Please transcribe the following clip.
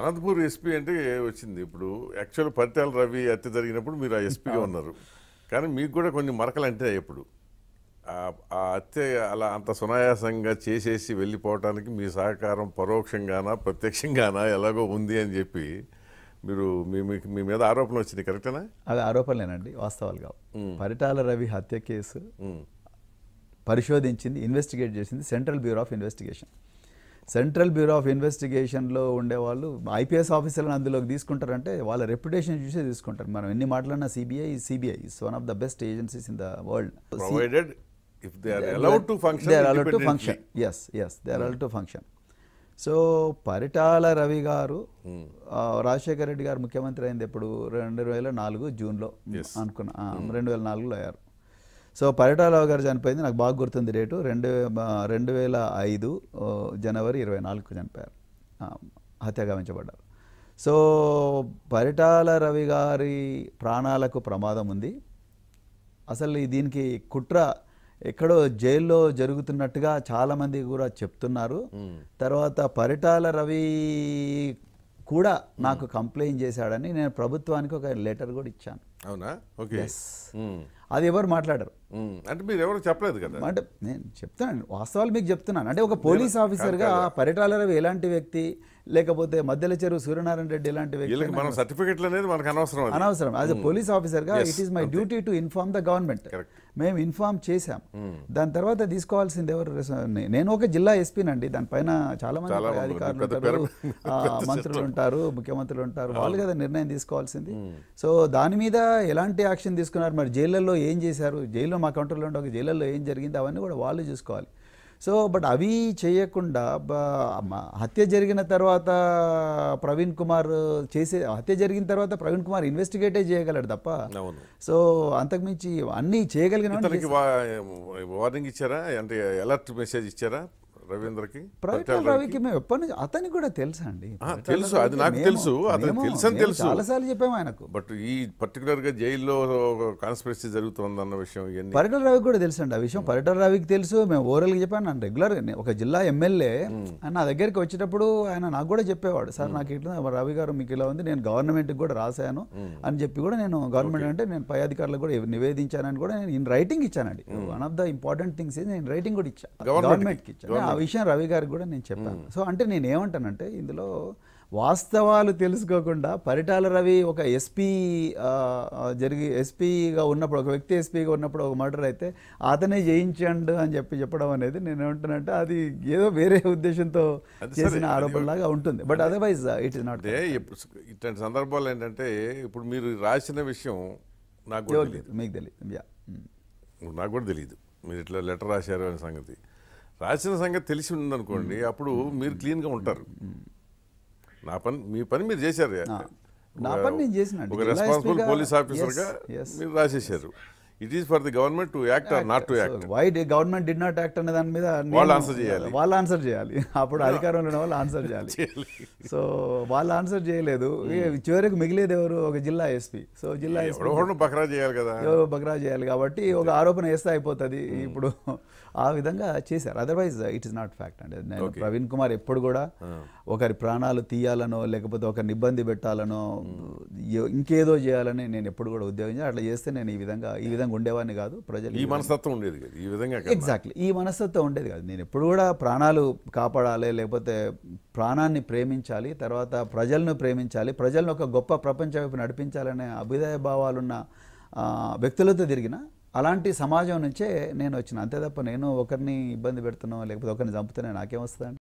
Anantapur SP అంటే వచ్చింది ఇప్పుడు యాక్చువల్ పరితాల రవి హత్య జరిగినప్పుడు మీరు ఆ ఎస్పీగా ఉన్నారు కానీ మీకు కూడా కొన్ని మరకలు అంటే ఇప్పుడు ఆ హత్య అలా అంత సునాయాసంగా చేసేసి వెళ్ళిపోవటానికి మీ సహకారం పరోక్షంగానా ప్రత్యక్షంగానా ఎలాగో ఉంది అని చెప్పి మీరు మీ మీ మీద ఆరోపణలు వచ్చింది కరెక్టేనా అది ఆరోపణలేనండి వాస్తవాలుగా పరిటాల రవి హత్య కేసు పరిశోధించింది ఇన్వెస్టిగేట్ చేసింది central bureau of investigation central bureau of ఇన్వెస్టిగేషన్లో ఉండేవాళ్ళు ఐపీఎస్ ఆఫీసర్లను అందులోకి తీసుకుంటారంటే వాళ్ళ రెప్యుటేషన్ చూసే తీసుకుంటారు మనం ఎన్ని మాట్లాడినా CBI CBI is one of the best agencies in the world function as as to function so Paritala Ravi garu hmm. Rajasekhara Reddy గారు ముఖ్యమంత్రి అయింది ఎప్పుడు రెండు వేల నాలుగు జూన్లో అనుకున్నా hmm. రెండు వేల నాలుగులో అయ్యారు సో పరిటాలావు గారు చనిపోయింది నాకు బాగా గుర్తుంది డేటు రెండు రెండు వేల ఐదు జనవరి ఇరవై నాలుగు చనిపోయారు హత్యాగావించబడ్డారు సో పరిటాల రవి గారి ప్రాణాలకు ప్రమాదం ఉంది అసలు దీనికి కుట్ర ఎక్కడో జైల్లో జరుగుతున్నట్టుగా చాలామంది కూడా చెప్తున్నారు తర్వాత పరిటాల రవి కూడా నాకు కంప్లైంట్ చేశాడని నేను ప్రభుత్వానికి ఒక లెటర్ కూడా ఇచ్చాను అవునా ఓకే అది ఎవరు మాట్లాడరు అంటే మీరు ఎవరు చెప్పలేదు కదా అంటే నేను చెప్తాను వాస్తవాలు మీకు చెప్తున్నాను అంటే ఒక పోలీస్ ఆఫీసర్గా పరిటాల ఎలాంటి వ్యక్తి లేకపోతే మధ్యల చెరువు సూర్యనారాయణ రెడ్డి ఎలాంటి వ్యక్తి మనం అనేది మనకు అనవసరం అనవసరం యాజ్ అ పోలీస్ ఆఫీసర్గా it is my duty to inform the government మేము ఇన్ఫార్మ్ చేశాం దాని తర్వాత తీసుకోవాల్సింది ఎవరు నేను ఒక జిల్లా ఎస్పీనండి దానిపైన చాలా మంది అధికారులు ఉంటారు మంత్రులు ఉంటారు ముఖ్యమంత్రులు ఉంటారు వాళ్ళు కదా నిర్ణయం తీసుకోవాల్సింది సో దాని మీద ఎలాంటి యాక్షన్ తీసుకున్నారు మరి జైళ్ళలో జైల్లో ఏం చేశారు జైల్లో మా కంట్రోల్లో ఉండే జైళ్ళల్లో ఏం జరిగింది అవన్నీ కూడా వాళ్ళు చూసుకోవాలి సో బట్ అవి చేయకుండా హత్య జరిగిన తర్వాత ప్రవీణ్ కుమార్ చేసే హత్య జరిగిన తర్వాత ప్రవీణ్ కుమార్ ఇన్వెస్టిగేటే చేయగలడు తప్ప సో అంతకుమించి అన్నీ చేయగలిగిన వార్నింగ్ ఇచ్చారా అంటే అలర్ట్ మెసేజ్ ఇచ్చారా రవీంద్రకి ప్రవీణ్ రవికి మేము ఎప్పటి అతనికి కూడా తెలుసా అండి తెలుసు అది నాకు తెలుసు అతనికి తెలుసు అని తెలుసు చాలాసార్లు చెప్పాము ఆయనకు బట్ ఈ పర్టికులర్ గా జైల్లో కాన్స్పిరసీ జరుగుతుంది అన్న విషయం పరిటల రవి కూడా తెలుసు అండి ఆ విషయం పరిటల రవికి తెలుసు మేము ఓవరాల్ గా చెప్పాను అండి రెగ్యులర్ ఒక జిల్లా ఎమ్మెల్యే ఆయన నా దగ్గరికి వచ్చేటప్పుడు ఆయన నాకు కూడా చెప్పేవాడు సార్ నాకు ఇట్లా రవి గారు మీకు ఇలా ఉంది నేను గవర్నమెంట్కి కూడా రాశాను అని చెప్పి కూడా నేను గవర్నమెంట్ అంటే నేను పై అధికారులకు కూడా నివేదించానని కూడా నేను ఇన్ రైటింగ్ ఇచ్చానండి one of the important things నేను రైటింగ్ కూడా ఇచ్చాను గవర్నమెంట్కి ఇచ్చాను విషయం రవి గారికి కూడా నేను చెప్పాను సో అంటే నేను ఏమంటానంటే ఇందులో వాస్తవాలు తెలుసుకోకుండా పరిటాల రవి ఒక ఎస్పీ జరిగి ఎస్పీగా ఉన్నప్పుడు ఒక వ్యక్తి ఎస్పీగా ఉన్నప్పుడు ఒక మర్డర్ అయితే అతనే జయించండు అని చెప్పి చెప్పడం అనేది నేను ఏమంటానంటే అది ఏదో వేరే ఉద్దేశంతో చేసిన ఆరోపణలాగా ఉంటుంది but otherwise it is not ఇట్లాంటి సందర్భాలు ఏంటంటే ఇప్పుడు మీరు రాసిన విషయం నాకు తెలియదు మీకు తెలియదు నాకు కూడా తెలియదు మీరు ఇట్లా లెటర్ రాశారు అనే సంగతి రాసిన సంగతి తెలిసి ఉందనుకోండి అప్పుడు మీరు క్లీన్గా ఉంటారు నా పని మీ పని మీరు చేశారు నా పని నేను చేసిన ఒక రెస్పాన్సిబుల్ పోలీస్ ఆఫీసర్గా మీరు రాసేసారు it is for the government to act or not to act why the government did not act అనే దాని మీద వాళ్ళు ఆన్సర్ చేయాలి వాళ్ళు ఆన్సర్ చేయాలి అప్పుడు అధికారంలో ఉన్న వాళ్ళు ఆన్సర్ చేయాలి సో వాళ్ళు ఆన్సర్ చేయలేదు hmm. చివరికి మిగిలేదు ఎవరు ఒక జిల్లా ఎస్పీ సో జిల్లా ఎస్పీ బక్రా చేయాలి కదా ఎవరు బక్రా చేయాలి కాబట్టి ఒక ఆరోపణ వేస్తే అయిపోతుంది hmm. ఇప్పుడు ఆ విధంగా చేశారు otherwise it is not fact అండి నేను ప్రవీణ్ కుమార్ ఎప్పుడు కూడా hmm. ఒకరి ప్రాణాలు తీయాలనో లేకపోతే ఒకరిని ఇబ్బంది పెట్టాలనో ఇంకేదో చేయాలని నేను ఎప్పుడు కూడా ఉద్యోగించాను అట్లా చేస్తే నేను ఈ విధంగా ఈ విధంగా ఉండేవాడిని కాదు ప్రజలు ఈ మనస్తత్వం ఉండేది ఈ విధంగా ఎగ్జాక్ట్లీ ఈ మనస్తత్వం ఉండేది కాదు నేను ఎప్పుడు కూడా ప్రాణాలు కాపాడాలి లేకపోతే ప్రాణాన్ని ప్రేమించాలి తర్వాత ప్రజలను ప్రేమించాలి ప్రజలను ఒక గొప్ప ప్రపంచ వైపు నడిపించాలనే అభిదాయ భావాలున్న వ్యక్తులతో తిరిగిన అలాంటి సమాజం నుంచే నేను వచ్చిన అంతే తప్ప నేను ఒకరిని ఇబ్బంది పెడుతున్నాను లేకపోతే ఒకరిని చంపుతున్నా నాకేమొస్తుందండి